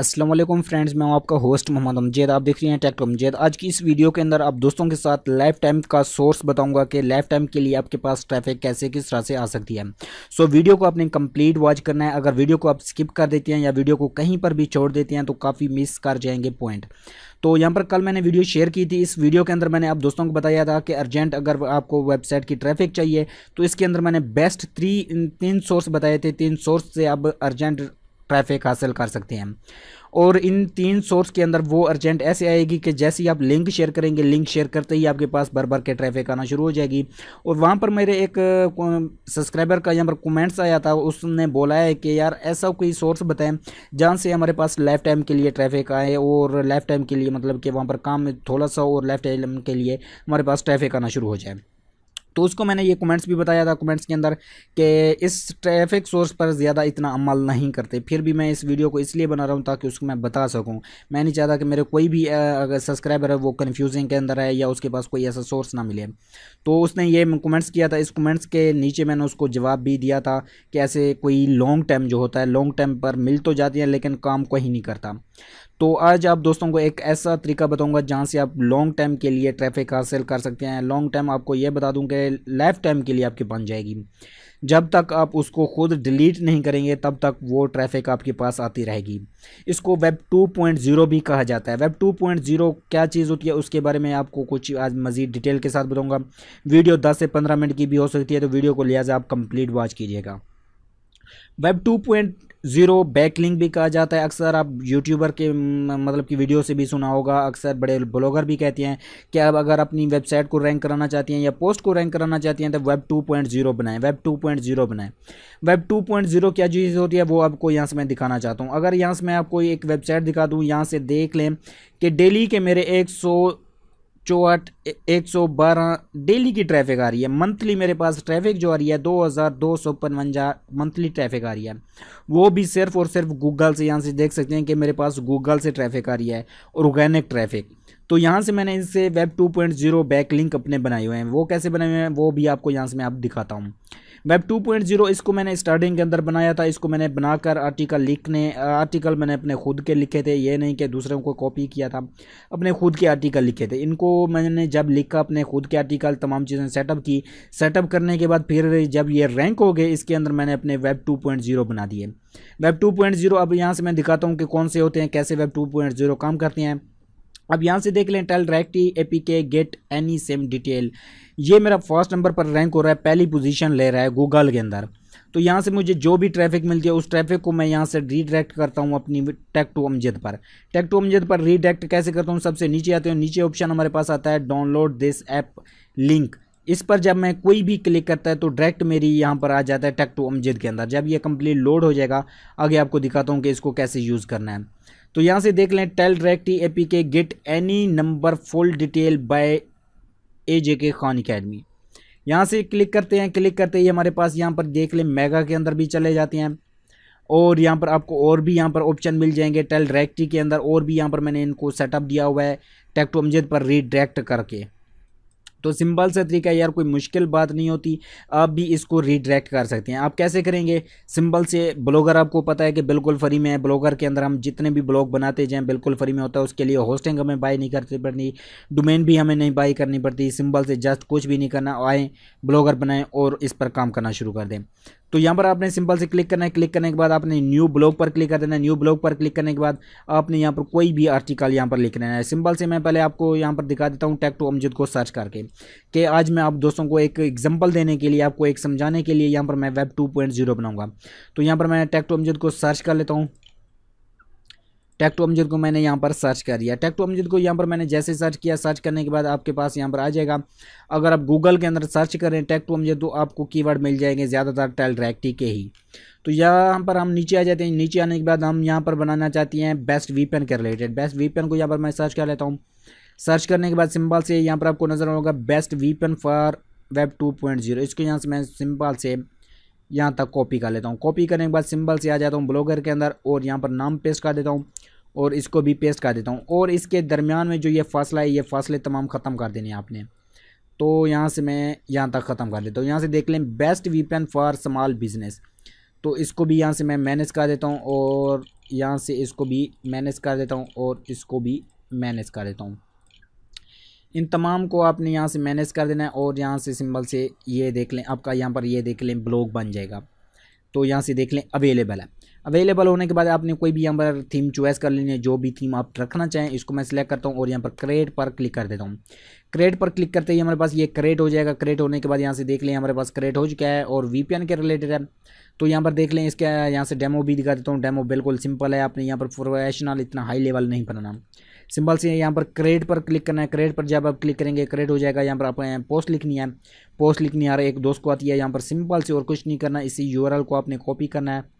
Aslam friends मैं हूं आपका होस्ट मोहम्मद अमजेद आप देख रहे हैं टेक्टो अमजैद आज की इस वीडियो के अंदर आप दोस्तों के साथ लाइफ टाइम का सोर्स बताऊंगा कि लाइफ टाइम के लिए आपके पास ट्रैफिक कैसे किस तरह से आ सकती है सो so, वीडियो को आपने कंप्लीट वॉच करना है अगर वीडियो को आप स्किप कर देते हैं या वीडियो को कहीं पर भी छोड़ देते हैं तो काफ़ी मिस कर जाएंगे पॉइंट तो यहाँ पर कल मैंने वीडियो शेयर की थी इस वीडियो के अंदर मैंने आप दोस्तों को बताया था कि अर्जेंट अगर आपको वेबसाइट की ट्रैफिक चाहिए तो इसके अंदर मैंने बेस्ट थ्री तीन सोर्स बताए थे तीन सोर्स से आप अर्जेंट ट्रैफिक हासिल कर सकते हैं और इन तीन सोर्स के अंदर वो अर्जेंट ऐसे आएगी कि जैसे ही आप लिंक शेयर करेंगे लिंक शेयर करते ही आपके पास भर भर के ट्रैफिक आना शुरू हो जाएगी और वहाँ पर मेरे एक सब्सक्राइबर का यहाँ पर कमेंट्स आया था उसने बोला है कि यार ऐसा कोई सोर्स बताएं जहाँ से हमारे पास लाइफ टाइम के लिए ट्रैफिक आए और लाइफ टाइम के लिए मतलब कि वहाँ पर काम थोड़ा सा और लाइफ टाइम के लिए हमारे पास ट्रैफिक आना शुरू हो जाए तो उसको मैंने ये कमेंट्स भी बताया था कमेंट्स के अंदर कि इस ट्रैफिक सोर्स पर ज़्यादा इतना अमल नहीं करते फिर भी मैं इस वीडियो को इसलिए बना रहा हूँ ताकि उसको मैं बता सकूँ मैं नहीं चाहता कि मेरे कोई भी अगर सब्सक्राइबर है वो कन्फ्यूजिंग के अंदर है या उसके पास कोई ऐसा सोर्स ना मिले तो उसने ये कमेंट्स किया था इस कमेंट्स के नीचे मैंने उसको जवाब भी दिया था कि ऐसे कोई लॉन्ग टर्म जो होता है लॉन्ग टर्म पर मिल तो जाती है लेकिन काम कोई नहीं करता तो आज आप दोस्तों को एक ऐसा तरीका बताऊंगा जहाँ से आप लॉन्ग टाइम के लिए ट्रैफिक हासिल कर सकते हैं लॉन्ग टाइम आपको यह बता दूँ कि लाइफ टाइम के लिए आपके बन जाएगी जब तक आप उसको खुद डिलीट नहीं करेंगे तब तक वो ट्रैफिक आपके पास आती रहेगी इसको वेब 2.0 भी कहा जाता है वेब 2.0 क्या चीज़ होती है उसके बारे में आपको कुछ आज मज़ीद डिटेल के साथ बताऊँगा वीडियो दस से पंद्रह मिनट की भी हो सकती है तो वीडियो को लिहाजा आप कंप्लीट वॉच कीजिएगा web two point zero backlink भी कहा जाता है अक्सर आप यूट्यूबर के मतलब कि वीडियो से भी सुना होगा अक्सर बड़े ब्लॉगर भी कहते हैं कि आप अगर अपनी वेबसाइट को रैंक कराना चाहती हैं या पोस्ट को रैंक कराना चाहती हैं तो वेब टू पॉइंट जीरो बनाएं वेब टू पॉइंट जीरो बनाएं वेब टू पॉइंट जीरो क्या चीज़ होती है वो आपको यहाँ से मैं दिखाना चाहता हूँ अगर यहाँ से मैं आपको एक वेबसाइट दिखा दूँ यहाँ से देख लें कि डेली के मेरे एक सौ चौहठ एक सौ बारह डेली की ट्रैफिक आ रही है मंथली मेरे पास ट्रैफिक जो आ रही है दो हज़ार दो सौ पनवंजा मंथली ट्रैफिक आ रही है वो भी सिर्फ और सिर्फ गूगल से यहाँ से देख सकते हैं कि मेरे पास गूगल से ट्रैफिक आ रही है ऑर्गेनिक ट्रैफिक तो यहाँ से मैंने इनसे web two point zero back link अपने बनाए हुए हैं वो कैसे बनाए हुए हैं वो भी आपको यहाँ से मैं आप दिखाता हूँ वेब 2.0 इसको मैंने स्टार्टिंग के अंदर बनाया था इसको मैंने बनाकर आर्टिकल लिखने आर्टिकल मैंने अपने खुद के लिखे थे ये नहीं कि दूसरों को कॉपी किया था अपने खुद के आर्टिकल लिखे थे इनको मैंने जब लिखा अपने खुद के आर्टिकल तमाम चीज़ें सेटअप की सेटअप करने के बाद फिर जब ये रैंक हो गए इसके अंदर मैंने अपने वेब टू बना दिए वेब टू अब यहाँ से मैं दिखाता हूँ कि कौन से होते हैं कैसे वेब टू काम करते हैं अब यहाँ से देख लें tell direct E A P K get any same detail ये मेरा फर्स्ट नंबर पर रैंक हो रहा है पहली पोजीशन ले रहा है गूगल के अंदर तो यहाँ से मुझे जो भी ट्रैफिक मिलती है उस ट्रैफिक को मैं यहाँ से रीडायरेक्ट करता हूँ अपनी टैक टू अमजद पर टैक टू अमजद पर रीडायरेक्ट कैसे करता हूँ सबसे नीचे आते हैं नीचे ऑप्शन हमारे पास आता है डाउनलोड दिस ऐप लिंक इस पर जब मैं कोई भी क्लिक करता है तो डायरेक्ट मेरी यहाँ पर आ जाता है टैक टू अमजद के अंदर जब ये कम्प्लीट लोड हो जाएगा आगे आपको दिखाता हूँ कि इसको कैसे यूज़ करना है तो यहाँ से देख लें tell direct A P K get any number full detail by A J K Khan academy यहाँ से क्लिक करते हैं क्लिक करते ही हमारे पास यहाँ पर देख लें मेगा के अंदर भी चले जाते हैं और यहाँ पर आपको और भी यहाँ पर ऑप्शन मिल जाएंगे टेल डायरेक्टी के अंदर और भी यहाँ पर मैंने इनको सेटअप दिया हुआ है टेक्टो अमजद पर रीडायरेक्ट करके तो सिंपल सा तरीका यार कोई मुश्किल बात नहीं होती आप भी इसको रिडायरेक्ट कर सकते हैं आप कैसे करेंगे सिंपल से ब्लॉगर आपको पता है कि बिल्कुल फ्री में है ब्लॉगर के अंदर हम जितने भी ब्लॉग बनाते जाएँ बिल्कुल फ्री में होता है उसके लिए होस्टिंग हमें बाई नहीं करनी पड़ती डोमेन भी हमें नहीं बाई करनी पड़ती सिंपल से जस्ट कुछ भी नहीं करना आएँ ब्लॉगर बनाएँ और इस पर काम करना शुरू कर दें तो यहाँ पर आपने सिंपल से क्लिक करना है क्लिक करने के बाद आपने न्यू ब्लॉग पर क्लिक कर देना है न्यू ब्लॉग पर क्लिक करने के बाद आपने यहाँ पर कोई भी आर्टिकल यहाँ पर लिख है सिंपल से मैं पहले आपको यहाँ पर दिखा देता हूँ टैक टू अमजिद को सर्च करके कि आज मैं आप दोस्तों को एक एग्जाम्पल देने के लिए आपको एक समझाने के लिए यहाँ पर मैं वेब टू बनाऊंगा तो यहाँ पर मैं टैक टू अमजिद को सर्च कर लेता हूँ टैक्टो अमजद को मैंने यहाँ पर सर्च कर दिया टैक्टो अमजद को यहाँ पर मैंने जैसे सर्च किया सर्च करने के बाद आपके पास यहाँ पर आ जाएगा अगर आप गूगल के अंदर सर्च करें टैक्टो अमजद तो आपको कीवर्ड मिल जाएंगे ज़्यादातर टेलरैक्टी के ही तो यहाँ पर हम नीचे आ जाते हैं नीचे आने के बाद हम यहाँ पर बनाना चाहते हैं बेस्ट वीपन के रिलेटेड बेस्ट वीपन को यहाँ पर मैं सर्च कर लेता हूँ सर्च करने के बाद सिंपल से यहाँ पर आपको नज़र आऊँगा best VPN for web two point zero इसको यहाँ से मैं सिंपल से यहाँ तक कॉपी कर लेता हूँ कॉपी करने के बाद सिंपल से आ जाता हूँ ब्लॉगर के अंदर और यहाँ पर नाम पेस्ट कर देता हूँ और इसको भी पेस्ट कर देता हूँ और इसके दरमियान में जो ये फासला है ये फासले तमाम ख़त्म कर देने आपने तो यहाँ से मैं यहाँ तक ख़त्म कर देता हूँ यहाँ से देख लें best VPN for small business तो इसको भी यहाँ से मैं मैनेज कर देता हूँ और यहाँ से इसको भी मैनेज कर देता हूँ और इसको भी मैनेज कर देता हूँ इन तमाम को आपने यहाँ से मैनेज कर देना है और यहाँ से सिंबल से ये देख लें आपका यहाँ पर ये देख लें ब्लॉग बन जाएगा तो यहाँ से देख लें अवेलेबल है अवेलेबल होने के बाद आपने कोई भी यहाँ पर थीम चॉइस कर लेनी है जो भी थीम आप रखना चाहें इसको मैं सिलेक्ट करता हूँ और यहाँ पर क्रेट पर क्लिक कर देता हूँ क्रेट पर क्लिक करते ही हमारे पास ये क्रेट हो जाएगा क्रेट होने के बाद यहाँ से देख लें हमारे पास क्रेट हो चुका है और वी के रिलेटेड है तो यहाँ पर देख लें इसके यहाँ से डेमो भी दिखा देता हूँ डेमो बिल्कुल सिंपल है आपने यहाँ पर प्रोफेशनल इतना हाई लेवल नहीं बनाना सिंपल से यहाँ पर क्रेट पर क्लिक करना है क्रेट पर जब आप क्लिक करेंगे क्रेट हो जाएगा यहाँ पर आप पोस्ट लिखनी है पोस्ट लिखनी आ रहा है एक दोस्त को आती है यहाँ पर सिंपल से और कुछ नहीं करना इसी यूआरएल को आपने कॉपी करना है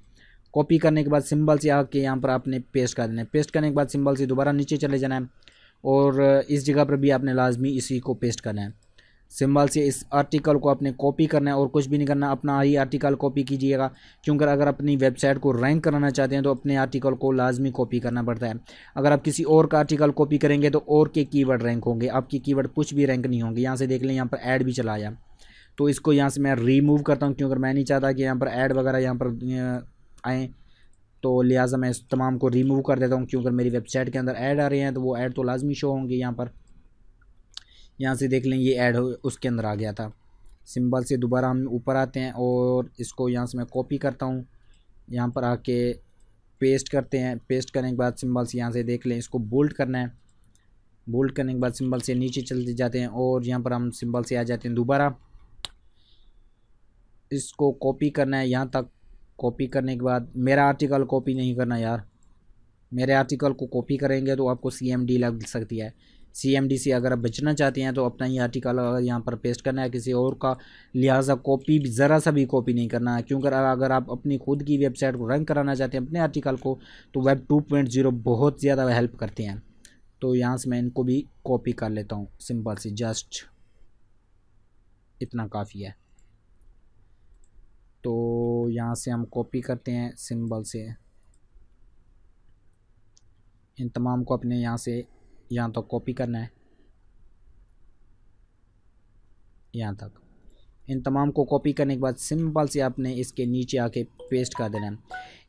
कॉपी करने के बाद सिंबल से आके यहाँ पर आपने पेस्ट कर देना है पेस्ट करने के बाद सिंबल से दोबारा नीचे चले जाना है और इस जगह पर भी आपने लाजमी इसी को पेस्ट करना है सिंबल से इस आर्टिकल को आपने कॉपी करना है और कुछ भी नहीं करना अपना ही आर्टिकल कॉपी कीजिएगा क्योंकि अगर अपनी वेबसाइट को रैंक कराना चाहते हैं तो अपने आर्टिकल को लाजमी कॉपी करना पड़ता है अगर आप किसी और का आर्टिकल कॉपी करेंगे तो और के कीवर्ड रैंक होंगे आपके कीवर्ड कुछ भी रैंक नहीं होंगे यहाँ से देख लें यहाँ पर ऐड भी चला आया तो इसको यहाँ से मैं रिमूव करता हूँ क्योंकि मैं नहीं चाहता कि यहाँ पर ऐड वगैरह यहाँ पर आएँ तो लिहाजा मैं इस तमाम को रिमूव कर देता हूँ क्योंकि मेरी वेबसाइट के अंदर ऐड आ रहे हैं तो वो ऐड तो लाजमी शो होंगे यहाँ पर यहाँ से देख लें ये ऐड उसके अंदर आ गया था सिंबल से दोबारा हम ऊपर आते हैं और इसको यहाँ से मैं कॉपी करता हूँ यहाँ पर आके पेस्ट करते हैं पेस्ट करने के बाद सिंबल से यहाँ से देख लें इसको बोल्ड करना है बोल्ड करने के बाद सिंबल से नीचे चलते जाते हैं और यहाँ पर हम सिंबल से आ जाते हैं दोबारा इसको कॉपी करना है यहाँ तक कॉपी करने के बाद मेरा आर्टिकल कॉपी नहीं करना यार मेरे आर्टिकल को कॉपी करेंगे तो आपको सी एम डी लग सकती है सी एम डी से अगर आप बचना चाहते हैं तो अपना ही आर्टिकल अगर यहाँ पर पेस्ट करना है किसी और का लिहाजा कॉपी ज़रा सा भी कॉपी नहीं करना है क्योंकि अगर आप अपनी खुद की वेबसाइट को रन कराना चाहते हैं अपने आर्टिकल को तो वेब टू पॉइंट ज़ीरो बहुत ज़्यादा हेल्प करते हैं तो यहाँ से मैं इनको भी कॉपी कर लेता हूँ सिंपल से जस्ट इतना काफ़ी है तो यहाँ से हम कॉपी करते हैं सिंबल से इन तमाम को अपने यहाँ से यहाँ तक तो कॉपी करना है यहाँ तक इन तमाम को कॉपी करने के बाद सिंपल से आपने इसके नीचे आके पेस्ट कर देना है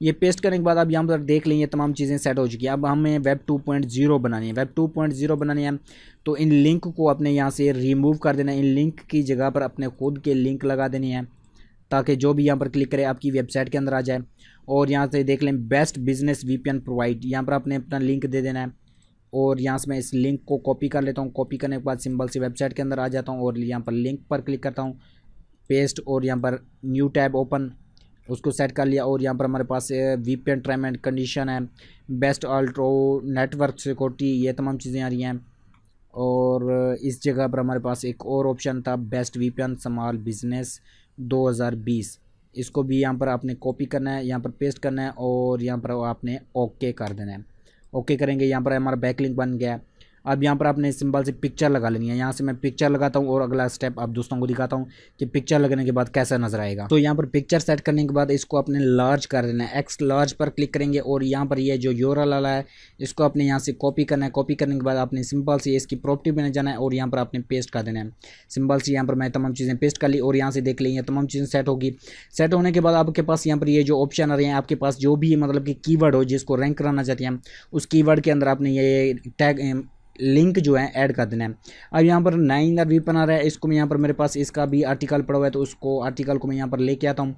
ये पेस्ट करने के बाद आप यहाँ पर देख लेंगे तमाम चीज़ें सेट हो चुकी है अब हमें वेब 2.0 बनानी है वेब 2.0 बनानी है तो इन लिंक को अपने यहाँ से रिमूव कर देना है इन लिंक की जगह पर अपने खुद के लिंक लगा देनी है ताकि जो भी यहाँ पर क्लिक करें आपकी वेबसाइट के अंदर आ जाए और यहाँ से देख लें बेस्ट बिजनेस वीपीएन प्रोवाइड यहाँ पर आपने अपना लिंक दे देना है और यहाँ से मैं इस लिंक को कॉपी कर लेता हूँ कॉपी करने के बाद सिंबल से वेबसाइट के अंदर आ जाता हूँ और यहाँ पर लिंक पर क्लिक करता हूँ पेस्ट और यहाँ पर न्यू टैब ओपन उसको सेट कर लिया और यहाँ पर हमारे पास V P N and condition है बेस्ट अल्ट्रो नेटवर्क सिक्योरिटी ये तमाम चीज़ें आ रही हैं और इस जगह पर हमारे पास एक और ऑप्शन था best V P N small business 2020 इसको भी यहाँ पर आपने कॉपी करना है यहाँ पर पेस्ट करना है और यहाँ पर आपने ओके कर देना है ओके करेंगे यहाँ पर हमारा बैकलिंक बन गया है अब यहाँ पर आपने सिंपल से पिक्चर लगा लेनी है यहाँ से मैं पिक्चर लगाता हूँ और अगला स्टेप आप दोस्तों को दिखाता हूँ कि पिक्चर लगने के बाद कैसा नजर आएगा तो यहाँ पर पिक्चर सेट करने के बाद इसको अपने लार्ज कर देना है एक्स लार्ज पर क्लिक करेंगे और यहाँ पर ये जो योरल लाला है इसको आपने यहाँ से कॉपी करना है कॉपी करने के बाद आपने सिंपल से इसकी प्रॉपर्टी बने जाना है और यहाँ पर आपने पेस्ट कर देना है सिंपल से यहाँ पर मैं तमाम चीज़ें पेस्ट कर ली और यहाँ से देख ली तमाम चीज़ें सेट होगी सेट होने के बाद आपके पास यहाँ पर ये जो ऑप्शन आ रहे हैं आपके पास जो भी मतलब कि कीवर्ड हो जिसको रैंक कराना चाहते हैं उस कीवर्ड के अंदर आपने ये टैग लिंक जो है ऐड कर देना है अब यहाँ पर नाइन आर वीपन आ रहा है इसको मैं यहाँ पर मेरे पास इसका भी आर्टिकल पड़ा हुआ है तो उसको आर्टिकल को मैं यहाँ पर लेके आता हूँ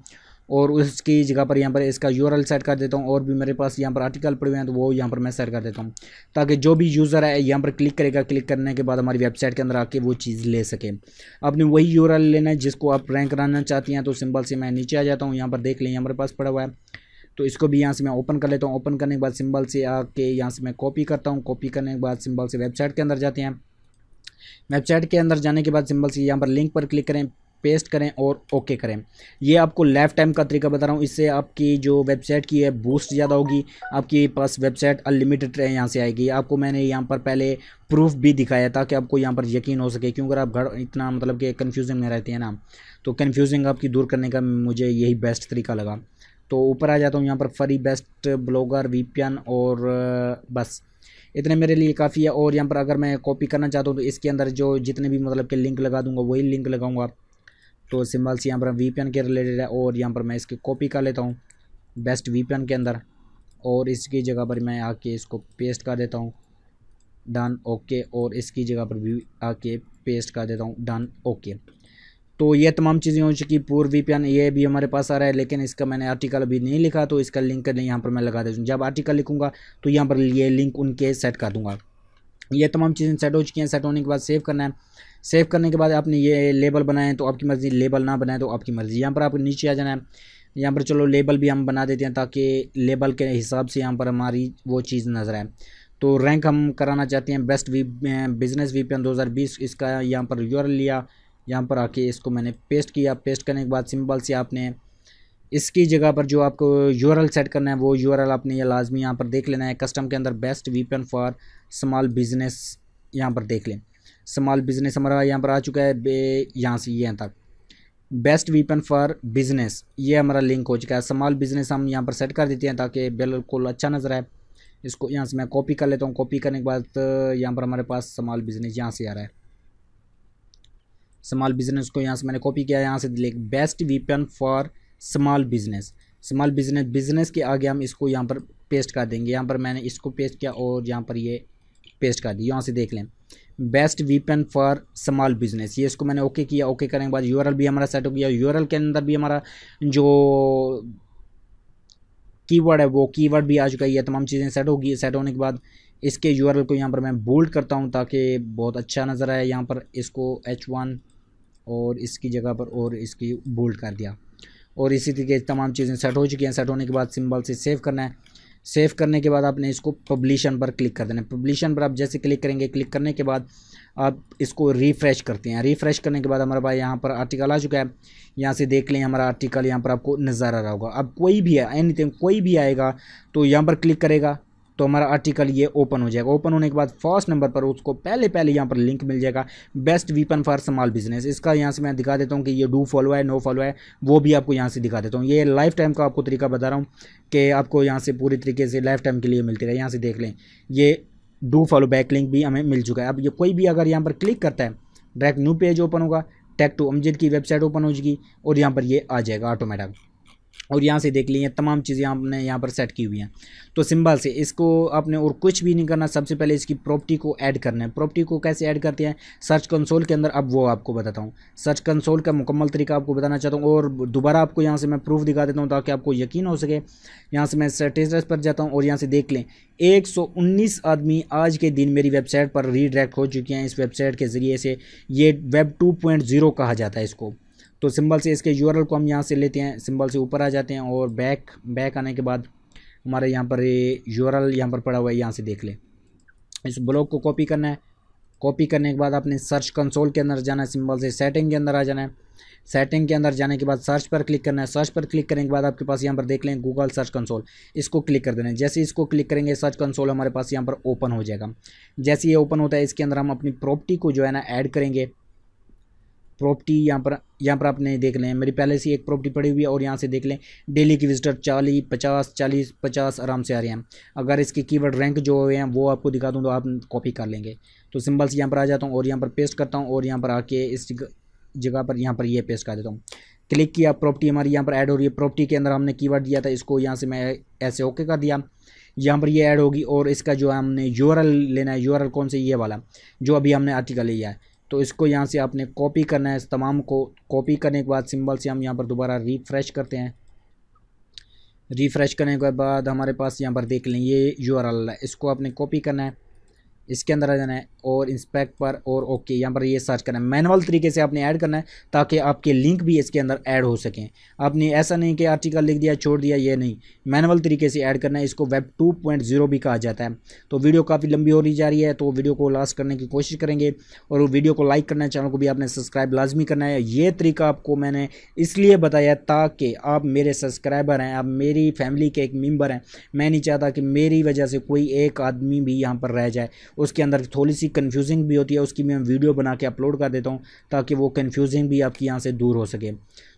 और उसकी जगह पर यहाँ पर इसका यू सेट कर देता हूँ और भी मेरे पास यहाँ पर आर्टिकल पड़े हुए हैं तो वो यहाँ पर मैं सेट कर देता हूँ ताकि जो भी यूज़र है यहाँ पर क्लिक करेगा क्लिक करने के बाद हमारी वेबसाइट के अंदर आके वो चीज़ ले सके आपने वही यू लेना है जिसको आप रैंक कराना चाहती हैं तो सिंपल से मैं नीचे आ जाता हूँ यहाँ पर देख लें यहाँ मेरे पास पड़ा हुआ है तो इसको भी यहाँ से मैं ओपन कर लेता हूँ ओपन करने के बाद सिंबल से आके यहाँ से मैं कॉपी करता हूँ कॉपी करने के बाद सिंबल से वेबसाइट के अंदर जाते हैं वेबसाइट के अंदर जाने के बाद सिंबल से यहाँ पर लिंक पर क्लिक करें पेस्ट करें और ओके करें ये आपको लेफ़्ट टाइम का तरीका बता रहा हूँ इससे आपकी जो वेबसाइट की है बूस्ट ज़्यादा होगी आपके पास वेबसाइट अनलिमिटेड यहाँ से आएगी आपको मैंने यहाँ पर पहले प्रूफ भी दिखाया ताकि आपको यहाँ पर यकीन हो सके क्योंकि अगर आप घर इतना मतलब कि कन्फ्यूजिंग में रहते हैं ना तो कन्फ्यूजिंग आपकी दूर करने का मुझे यही बेस्ट तरीका लगा तो ऊपर आ जाता हूँ यहाँ पर फरी बेस्ट ब्लॉगर वीपियन और बस इतने मेरे लिए काफ़ी है और यहाँ पर अगर मैं कॉपी करना चाहता हूँ तो इसके अंदर जो जितने भी मतलब के लिंक लगा दूंगा वही लिंक लगाऊंगा तो सिम्बल्स यहाँ पर वी के रिलेटेड है और यहाँ पर मैं इसकी कॉपी कर लेता हूँ बेस्ट वी के अंदर और इसकी जगह पर मैं आके इसको पेस्ट कर देता हूँ डन ओके और इसकी जगह पर भी आके पेस्ट कर देता हूँ डन ओके तो ये तमाम चीज़ें हो चुकी पूर्व एन ये भी हमारे पास आ रहा है लेकिन इसका मैंने आर्टिकल अभी नहीं लिखा तो इसका लिंक यहाँ पर मैं लगा देता हूँ जब आर्टिकल लिखूँगा तो यहाँ पर ये लिंक उनके सेट कर दूँगा ये तमाम चीज़ें सेट हो चुकी हैं सेट होने के बाद सेव करना है सेव करने के बाद आपने ये लेबल बनाए तो आपकी मर्ज़ी लेबल ना बनाए तो आपकी मर्ज़ी यहाँ पर आपको नीचे आ जाना है यहाँ पर चलो लेबल भी हम बना देते हैं ताकि लेबल के हिसाब से यहाँ पर हमारी वो चीज़ नज़र आए तो रैंक हम कराना चाहते हैं best V business V P इसका यहाँ पर यूर लिया यहाँ पर आके इसको मैंने पेस्ट किया पेस्ट करने के बाद सिंपल से आपने इसकी जगह पर जो आपको यू सेट करना है वो यू आपने ये लाजमी यहाँ पर देख लेना है कस्टम के अंदर best VPN for small business यहाँ पर देख लें स्मॉल बिजनेस हमारा यहाँ पर आ चुका है बे यहाँ से यहाँ तक बेस्ट वीपन फॉर बिजनेस ये हमारा लिंक हो चुका है स्मॉल बिजनेस हम यहाँ पर सेट कर देते हैं ताकि बिल्कुल अच्छा नज़र आए इसको यहाँ से मैं कॉपी कर लेता हूँ कॉपी करने के बाद यहाँ पर हमारे पास स्मॉल बिजनेस यहाँ से आ रहा है स्मॉल बिजनेस को यहाँ से मैंने कॉपी किया यहाँ से लिख best VPN for small business small business business के आगे हम इसको यहाँ पर पेस्ट कर देंगे यहाँ पर मैंने इसको पेस्ट किया और यहाँ पर ये पेस्ट कर दी यहाँ से देख लें best VPN for small business ये इसको मैंने ओके किया ओके करने के बाद यूआरएल भी हमारा सेट हो गया यूआरएल के अंदर भी हमारा जो कीवर्ड है वो कीवर्ड भी आ चुका है ये तमाम चीज़ें सेट होगी सेट होने के बाद इसके यूआरएल को यहाँ पर मैं बोल्ड करता हूँ ताकि बहुत अच्छा नज़र आए यहाँ पर इसको एच वन और इसकी जगह पर और इसकी बोल्ड कर दिया और इसी तरीके तमाम चीज़ें सेट हो चुकी हैं सेट होने के बाद सिंबल से सेव करना है सेव करने के बाद आपने इसको पब्लिशन पर क्लिक कर देना है पब्लिशन पर आप जैसे क्लिक करेंगे क्लिक करने के बाद आप इसको रिफ़्रेश करते हैं रिफ़्रेश करने के बाद हमारे पास यहाँ पर आर्टिकल आ चुका है यहाँ से देख लें हमारा आर्टिकल यहाँ पर आपको नज़र आ रहा होगा अब कोई भी है एनीथिंग कोई भी आएगा तो यहाँ पर क्लिक करेगा तो हमारा आर्टिकल ये ओपन हो जाएगा ओपन होने के बाद फर्स्ट नंबर पर उसको पहले पहले यहाँ पर लिंक मिल जाएगा best VPN for small business इसका यहाँ से मैं दिखा देता हूँ कि ये डू फॉलो है नो फॉलो है वो भी आपको यहाँ से दिखा देता हूँ ये लाइफ टाइम का आपको तरीका बता रहा हूँ कि आपको यहाँ से पूरी तरीके से लाइफ टाइम के लिए मिलती रहे यहाँ से देख लें ये डू फॉलो बैक लिंक भी हमें मिल चुका है अब ये कोई भी अगर यहाँ पर क्लिक करता है डायरेक्ट न्यू पेज ओपन होगा टैक टू अमजिद की वेबसाइट ओपन हो जाएगी और यहाँ पर ये आ जाएगा ऑटोमेटिक और यहाँ से देख लीजिए तमाम चीज़ें आपने यहाँ पर सेट की हुई हैं तो सिंबल से इसको आपने और कुछ भी नहीं करना सबसे पहले इसकी प्रॉपर्टी को ऐड करना है प्रॉपर्टी को कैसे ऐड करते हैं सर्च कंसोल के अंदर अब वो आपको बताता हूँ सर्च कंसोल का मुकम्मल तरीका आपको बताना चाहता हूँ और दोबारा आपको यहाँ से मैं प्रूफ दिखा देता हूँ ताकि आपको यकीन हो सके यहाँ से मैं स्टेटस पर जाता हूँ और यहाँ से देख लें एक आदमी आज के दिन मेरी वेबसाइट पर रीडायरेक्ट हो चुके हैं इस वेबसाइट के ज़रिए से ये वेब टू कहा जाता है इसको तो सिंबल से इसके यूआरएल को हम यहाँ से लेते हैं सिंबल से ऊपर आ जाते हैं और बैक बैक आने के बाद हमारे यहाँ पर ये आर यहाँ पर पड़ा हुआ है यहाँ से देख लें इस ब्लॉग को कॉपी करना है कॉपी करने के बाद आपने सर्च कंसोल के अंदर जाना है सिंबल से सेटिंग के अंदर आ जाना है सेटिंग के अंदर जाने के बाद सर्च पर क्लिक करना है सर्च पर क्लिक करने के बाद आपके पास यहाँ पर देख लें गूगल सर्च कंसोल इसको क्लिक कर देना है जैसे इसको क्लिक करेंगे सर्च कंसोल हमारे पास यहाँ पर ओपन हो जाएगा जैसे ये ओपन होता है इसके अंदर हम अपनी प्रॉपर्टी को जो है ना ऐड करेंगे प्रॉपर्टी यहाँ पर यहाँ पर आपने देख लें मेरी पहले से एक प्रॉपर्टी पड़ी हुई है और यहाँ से देख लें डेली की विजिटर चालीस पचास चालीस पचास आराम से आ रहे हैं अगर इसके कीवर्ड रैंक जो हुए हैं वो आपको दिखा दूँ तो आप कॉपी कर लेंगे तो सिंबल्स यहाँ पर आ जाता हूँ और यहाँ पर पेस्ट करता हूँ और यहाँ पर आके इस जगह पर यहाँ पर ये पेस्ट कर देता हूँ क्लिक किया प्रॉपर्टी हमारी यहाँ पर ऐड हो रही है प्रॉपर्टी के अंदर हमने कीवर्ड दिया था इसको यहाँ से मैं ऐसे ओके कर दिया यहाँ पर ये ऐड होगी और इसका जो है हमने यूआरएल लेना है यूआरएल कौन से ये वाला जो अभी हमने आर्टिकल लिया है तो इसको यहाँ से आपने कॉपी करना है इस तमाम को कॉपी करने के बाद सिंबल से हम यहाँ पर दोबारा रिफ़्रेश करते हैं रिफ़्रेश करने के बाद हमारे पास यहाँ पर देख लें ये यू है इसको आपने कॉपी करना है इसके अंदर आ जाना है और इंस्पेक्ट पर और ओके यहाँ पर ये सर्च करना है मैनुअल तरीके से आपने ऐड करना है ताकि आपके लिंक भी इसके अंदर ऐड हो सकें आपने ऐसा नहीं कि आर्टिकल लिख दिया छोड़ दिया ये नहीं मैनुअल तरीके से ऐड करना है इसको वेब 2.0 भी कहा जाता है तो वीडियो काफ़ी लंबी हो रही जा रही है तो वीडियो को लास्ट करने की कोशिश करेंगे और वीडियो को लाइक करना है चैनल को भी आपने सब्सक्राइब लाजमी करना है ये तरीका आपको मैंने इसलिए बताया ताकि आप मेरे सब्सक्राइबर हैं आप मेरी फैमिली के एक मेम्बर हैं मैं नहीं चाहता कि मेरी वजह से कोई एक आदमी भी यहाँ पर रह जाए उसके अंदर थोड़ी सी कन्फ्यूजिंग भी होती है उसकी मैं वीडियो बना के अपलोड कर देता हूँ ताकि वो कन्फ्यूजिंग भी आपकी यहाँ से दूर हो सके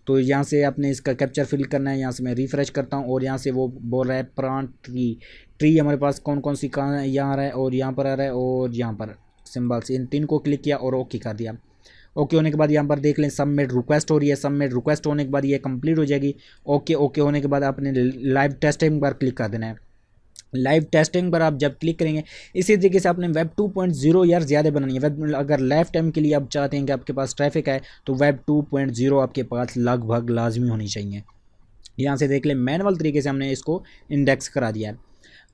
तो यहाँ से आपने इसका कैप्चर फिल करना है यहाँ से मैं रिफ़्रेश करता हूँ और यहाँ से वो बोल रहा है प्रांत ट्री ट्री हमारे पास कौन कौन सी कहाँ यहाँ आ रहा है और यहाँ पर आ रहा है और यहाँ पर सिम्बल्स इन तीन को क्लिक किया और ओके कर दिया ओके होने के बाद यहाँ पर देख लें सबमिट रिक्वेस्ट हो रही है सबमिट रिक्वेस्ट होने के बाद ये कंप्लीट हो जाएगी ओके ओके होने के बाद आपने लाइव टेस्ट पर क्लिक कर देना है लाइव टेस्टिंग पर आप जब क्लिक करेंगे इसी तरीके से आपने वेब 2.0 यार ज़्यादा बनानी है वेब अगर लाइफ टाइम के लिए आप चाहते हैं कि आपके पास ट्रैफिक है तो वेब 2.0 आपके पास लगभग लाजमी होनी चाहिए यहाँ से देख लें मैनुअल तरीके से हमने इसको इंडेक्स करा दिया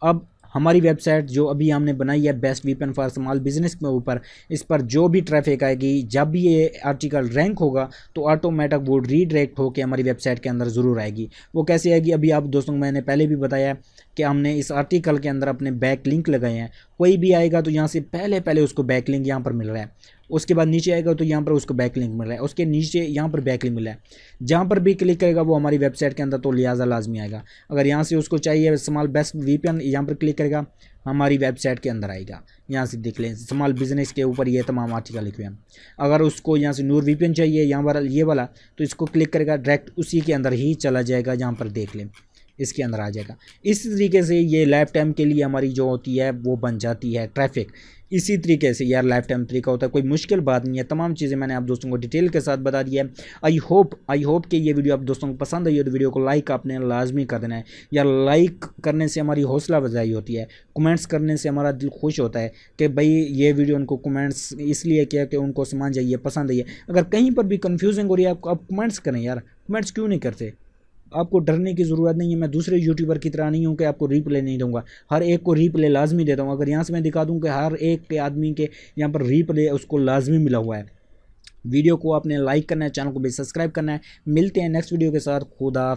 अब हमारी वेबसाइट जो अभी हमने बनाई है best VPN for small business के ऊपर इस पर जो भी ट्रैफिक आएगी जब भी ये आर्टिकल रैंक होगा तो ऑटोमेटिक वो रीडायरेक्ट होकर हमारी वेबसाइट के अंदर ज़रूर आएगी वो कैसे आएगी अभी आप दोस्तों मैंने पहले भी बताया कि हमने इस आर्टिकल के अंदर अपने बैक लिंक लगाए हैं कोई भी आएगा तो यहाँ से पहले पहले उसको बैक लिंक यहाँ पर मिल रहा है उसके बाद नीचे आएगा तो यहाँ पर उसको बैक लिंक मिल रहा है उसके नीचे यहाँ पर बैक लिंक मिला है जहाँ पर भी क्लिक करेगा वो हमारी वेबसाइट के अंदर तो लिहाजा लाजमी आएगा अगर यहाँ से उसको चाहिए स्मॉल बेस्ट वी पी यहाँ पर क्लिक करेगा हमारी वेबसाइट के अंदर आएगा यहाँ से देख लें स्मॉल बिजनेस के ऊपर ये तमाम आर्टिकल लिखे हैं अगर उसको यहाँ से नूर वी चाहिए यहाँ वाला ये वाला तो इसको क्लिक करेगा डायरेक्ट उसी के अंदर ही चला जाएगा यहाँ पर देख लें इसके अंदर आ जाएगा इस तरीके से ये लाइफ टाइम के लिए हमारी जो होती है वो बन जाती है ट्रैफिक इसी तरीके से यार लाइफ टाइम तरीका होता है कोई मुश्किल बात नहीं है तमाम चीज़ें मैंने आप दोस्तों को डिटेल के साथ बता दिया है आई होप आई होप कि ये वीडियो आप दोस्तों को पसंद आई और तो वीडियो को लाइक आपने लाजमी कर देना है यार लाइक करने से हमारी हौसला अफजाई होती है कमेंट्स करने से हमारा दिल खुश होता है कि भाई ये वीडियो उनको कमेंट्स इसलिए किया कि उनको समझ आइए पसंद आई है अगर कहीं पर भी कन्फ्यूजिंग हो रही है आपको आप कमेंट्स करें यार कमेंट्स क्यों नहीं करते आपको डरने की ज़रूरत नहीं है मैं दूसरे यूट्यूबर की तरह नहीं हूँ कि आपको रीप्ले नहीं दूंगा हर एक को रीप्ले लाजमी देता हूँ अगर यहाँ से मैं दिखा दूँ कि हर एक के आदमी के यहाँ पर रीप्ले उसको लाजमी मिला हुआ है वीडियो को आपने लाइक करना है चैनल को भी सब्सक्राइब करना है मिलते हैं नेक्स्ट वीडियो के साथ खुदा